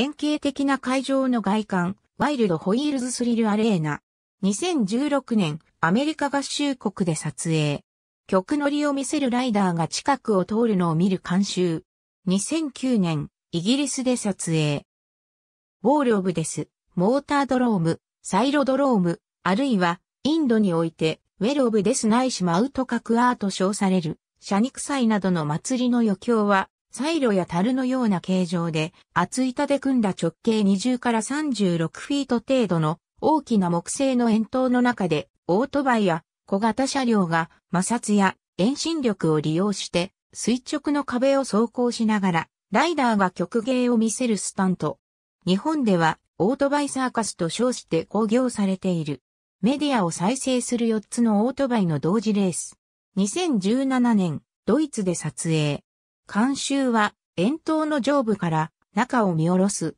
典型的な会場の外観、ワイルドホイールズスリルアレーナ。2016年、アメリカ合衆国で撮影。曲乗りを見せるライダーが近くを通るのを見る監修。2009年、イギリスで撮影。ウォール・オブ・デス、モータードローム、サイロドローム、あるいは、インドにおいて、ウェル・オブ・デスないしマウト・カクアーと称される、シャニクサイなどの祭りの余興は、サイロや樽のような形状で、厚板で組んだ直径20から36フィート程度の大きな木製の円筒の中で、オートバイや小型車両が摩擦や遠心力を利用して垂直の壁を走行しながら、ライダーが曲芸を見せるスタント。日本ではオートバイサーカスと称して興行されている。メディアを再生する4つのオートバイの同時レース。2017年、ドイツで撮影。監修は、円筒の上部から中を見下ろす。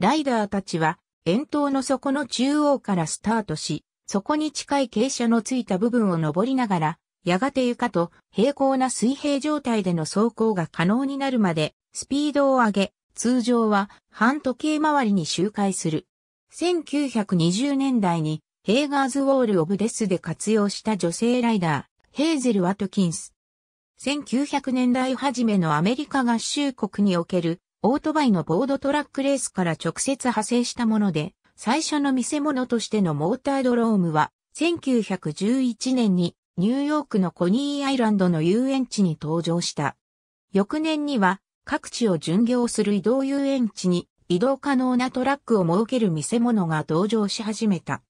ライダーたちは、円筒の底の中央からスタートし、そこに近い傾斜のついた部分を登りながら、やがて床と平行な水平状態での走行が可能になるまで、スピードを上げ、通常は半時計回りに周回する。1920年代に、ヘーガーズ・ウォール・オブ・デスで活用した女性ライダー、ヘーゼル・ワトキンス。1900年代初めのアメリカ合衆国におけるオートバイのボードトラックレースから直接派生したもので、最初の見せ物としてのモータードロームは、1911年にニューヨークのコニーアイランドの遊園地に登場した。翌年には各地を巡業する移動遊園地に移動可能なトラックを設ける見せ物が登場し始めた。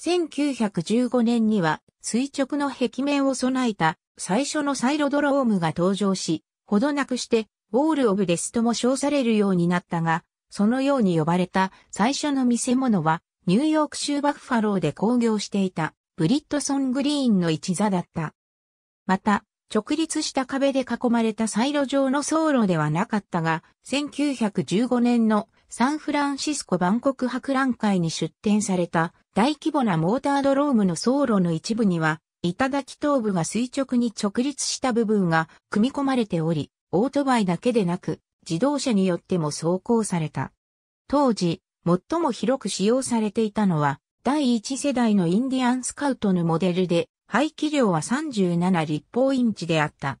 1915年には垂直の壁面を備えた最初のサイロドロームが登場し、ほどなくして、ウォール・オブ・デスとも称されるようになったが、そのように呼ばれた最初の見せ物は、ニューヨーク州バッファローで興行していた、ブリットソン・グリーンの一座だった。また、直立した壁で囲まれたサイロ状の走路ではなかったが、1915年のサンフランシスコ万国博覧会に出展された大規模なモータードロームの走路の一部には、頂頭部が垂直に直立した部分が組み込まれており、オートバイだけでなく、自動車によっても走行された。当時、最も広く使用されていたのは、第一世代のインディアンスカウトのモデルで、排気量は37立方インチであった。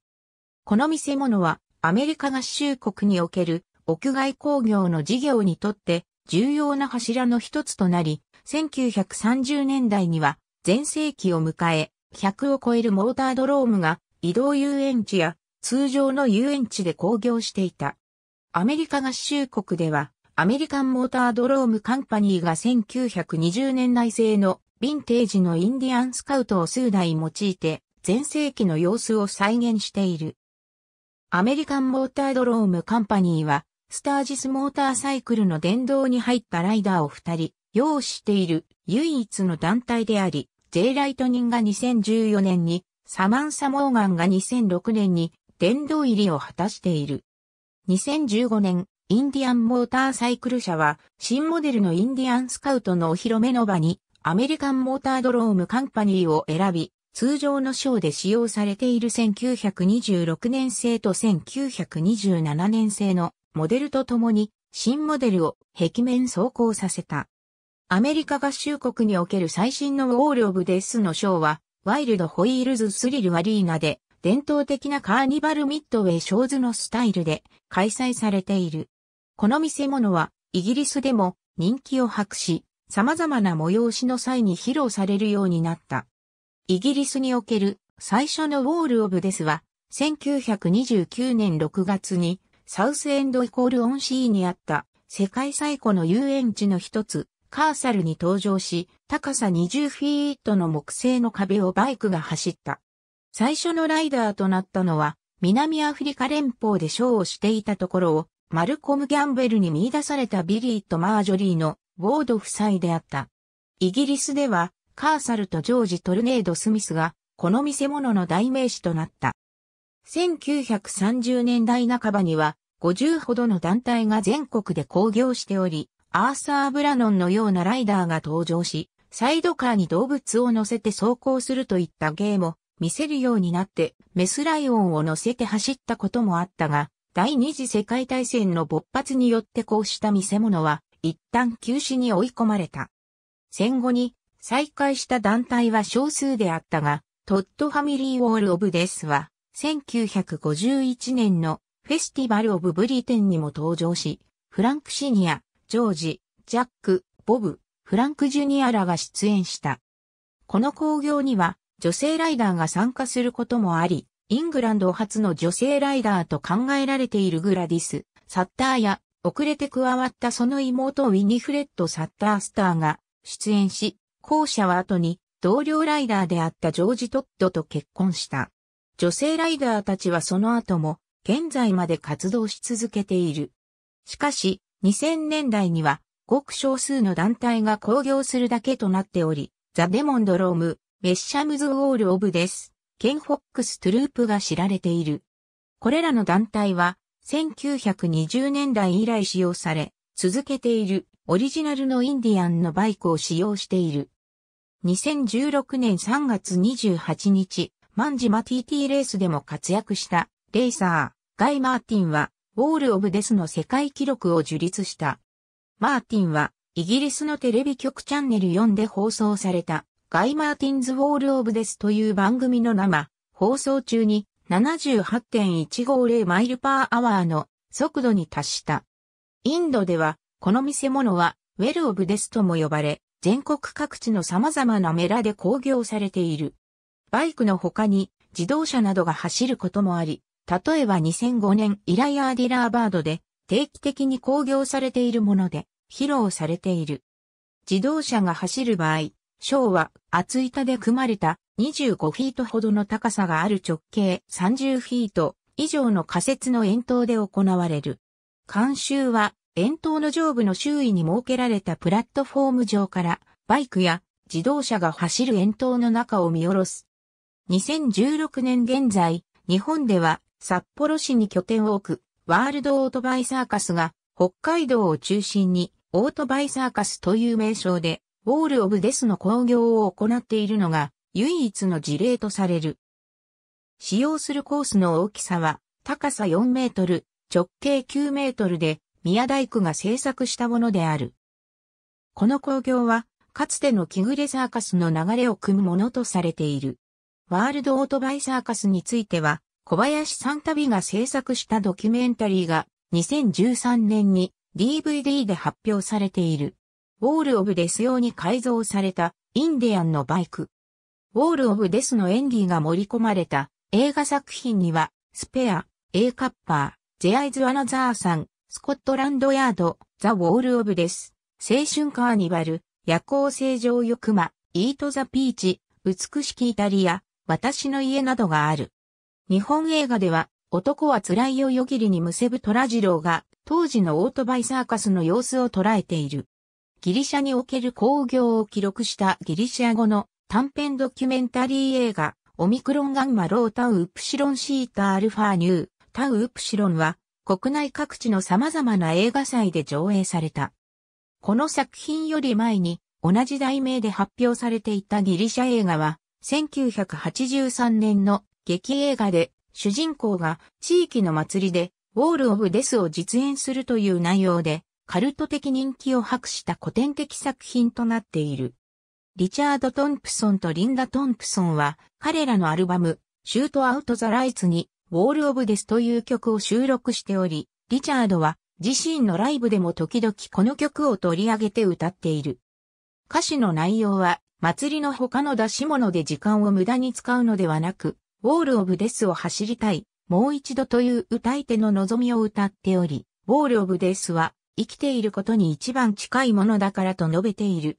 この見せ物は、アメリカ合衆国における屋外工業の事業にとって重要な柱の一つとなり、1930年代には全盛期を迎え、100を超えるモータードロームが移動遊園地や通常の遊園地で興行していた。アメリカ合衆国ではアメリカンモータードロームカンパニーが1920年代製のヴィンテージのインディアンスカウトを数台用いて全盛期の様子を再現している。アメリカンモータードロームカンパニーはスタージスモーターサイクルの電動に入ったライダーを2人、用している唯一の団体であり、J ライトニンが2014年に、サマンサ・モーガンが2006年に、殿堂入りを果たしている。2015年、インディアンモーターサイクル社は、新モデルのインディアンスカウトのお披露目の場に、アメリカンモータードロームカンパニーを選び、通常のショーで使用されている1926年製と1927年製のモデルとともに、新モデルを壁面走行させた。アメリカ合衆国における最新のウォール・オブ・デスのショーは、ワイルド・ホイールズ・スリル・アリーナで、伝統的なカーニバル・ミッドウェイ・ショーズのスタイルで開催されている。この見せ物は、イギリスでも人気を博し、様々な催しの際に披露されるようになった。イギリスにおける最初のウォール・オブ・デスは、1929年6月にサウスエンドイコールオンシーにあった世界最古の遊園地の一つ、カーサルに登場し、高さ20フィートの木製の壁をバイクが走った。最初のライダーとなったのは、南アフリカ連邦でショーをしていたところを、マルコム・ギャンベルに見出されたビリーとマージョリーのボード夫妻であった。イギリスでは、カーサルとジョージ・トルネード・スミスが、この見せ物の代名詞となった。1930年代半ばには、50ほどの団体が全国で興行しており、アーサー・ブラノンのようなライダーが登場し、サイドカーに動物を乗せて走行するといったゲームを見せるようになって、メスライオンを乗せて走ったこともあったが、第二次世界大戦の勃発によってこうした見せ物は、一旦休止に追い込まれた。戦後に再開した団体は少数であったが、トッドファミリー・ウォール・オブ・デスは、1951年のフェスティバル・オブ・ブリテンにも登場し、フランク・シニア、ジョージ、ジャック、ボブ、フランク・ジュニアらが出演した。この興行には女性ライダーが参加することもあり、イングランド初の女性ライダーと考えられているグラディス、サッターや、遅れて加わったその妹ウィニフレッド・サッタースターが出演し、後者は後に同僚ライダーであったジョージ・トッドと結婚した。女性ライダーたちはその後も現在まで活動し続けている。しかし、2000年代には、ごく少数の団体が興行するだけとなっており、ザ・デモンドローム、メッシャムズ・ウォール・オブ・です。ケン・ホックス・トゥループが知られている。これらの団体は、1920年代以来使用され、続けているオリジナルのインディアンのバイクを使用している。2016年3月28日、マンジマ TT レースでも活躍したレーサー、ガイ・マーティンはウォール・オブ・デスの世界記録を樹立した。マーティンは、イギリスのテレビ局チャンネル4で放送された、ガイ・マーティンズ・ウォール・オブ・デスという番組の生、放送中に78.150マイルパーアワーの速度に達した。インドでは、この見せ物は、ウェル・オブ・デスとも呼ばれ、全国各地の様々なメラで興行されている。バイクの他に自動車などが走ることもあり、例えば2005年ライアーディラーバードで定期的に興行されているもので披露されている。自動車が走る場合、ショーは厚板で組まれた25フィートほどの高さがある直径30フィート以上の仮設の円筒で行われる。監修は円筒の上部の周囲に設けられたプラットフォーム上からバイクや自動車が走る円筒の中を見下ろす。2016年現在、日本では札幌市に拠点を置く、ワールドオートバイサーカスが、北海道を中心に、オートバイサーカスという名称で、ウォール・オブ・デスの興行を行っているのが、唯一の事例とされる。使用するコースの大きさは、高さ4メートル、直径9メートルで、宮大工が制作したものである。この興行は、かつてのキグレサーカスの流れを組むものとされている。ワールドオートバイサーカスについては、小林さん旅が制作したドキュメンタリーが2013年に DVD で発表されている。ウォール・オブ・デス用に改造されたインディアンのバイク。ウォール・オブ・デスの演技が盛り込まれた映画作品には、スペア、エカッパー、ゼアイズ・アナザーさん、スコットランドヤード、ザ・ウォール・オブ・デス、青春カーニバル、夜行性状よくま、イート・ザ・ピーチ、美しきイタリア、私の家などがある。日本映画では、男は辛いよよぎりにむせぶ虎次郎が、当時のオートバイサーカスの様子を捉えている。ギリシャにおける工業を記録したギリシャ語の短編ドキュメンタリー映画、オミクロンガンマロータウプシロンシータアルファニュー、タウプシロンは、国内各地の様々な映画祭で上映された。この作品より前に、同じ題名で発表されていたギリシャ映画は、1983年の劇映画で主人公が地域の祭りでウォール・オブ・デスを実演するという内容でカルト的人気を博した古典的作品となっている。リチャード・トンプソンとリンダ・トンプソンは彼らのアルバムシュート・アウト・ザ・ライツにウォール・オブ・デスという曲を収録しており、リチャードは自身のライブでも時々この曲を取り上げて歌っている。歌詞の内容は祭りの他の出し物で時間を無駄に使うのではなく、ウォール・オブ・デスを走りたい、もう一度という歌い手の望みを歌っており、ウォール・オブ・デスは生きていることに一番近いものだからと述べている。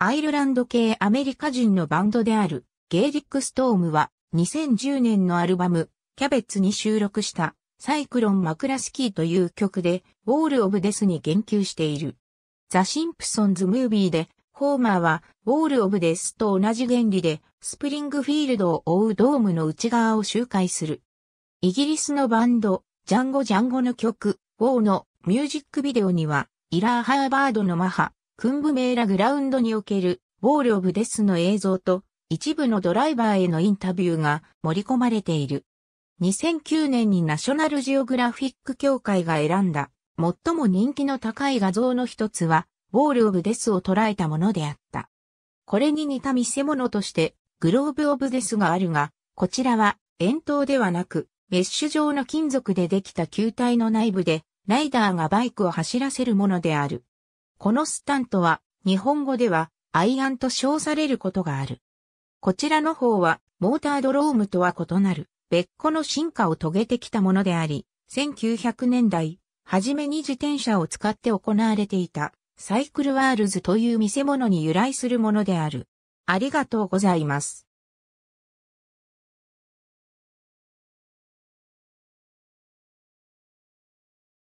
アイルランド系アメリカ人のバンドであるゲーリック・ストームは2010年のアルバムキャベツに収録したサイクロン・マクラスキーという曲でウォール・オブ・デスに言及している。ザ・シンプソンズ・ムービーでホーマーは、ウォール・オブ・デスと同じ原理で、スプリングフィールドを覆うドームの内側を周回する。イギリスのバンド、ジャンゴ・ジャンゴの曲、ウォーのミュージックビデオには、イラー・ハーバードのマハ、クンブメーラ・グラウンドにおける、ウォール・オブ・デスの映像と、一部のドライバーへのインタビューが盛り込まれている。2009年にナショナルジオグラフィック協会が選んだ、最も人気の高い画像の一つは、ボール・オブ・デスを捉えたものであった。これに似た見せ物として、グローブ・オブ・デスがあるが、こちらは、円筒ではなく、メッシュ状の金属でできた球体の内部で、ライダーがバイクを走らせるものである。このスタントは、日本語では、アイアンと称されることがある。こちらの方は、モータードロームとは異なる、別個の進化を遂げてきたものであり、1900年代、初めに自転車を使って行われていた、サイクルワールズという見せ物に由来するものである。ありがとうございます。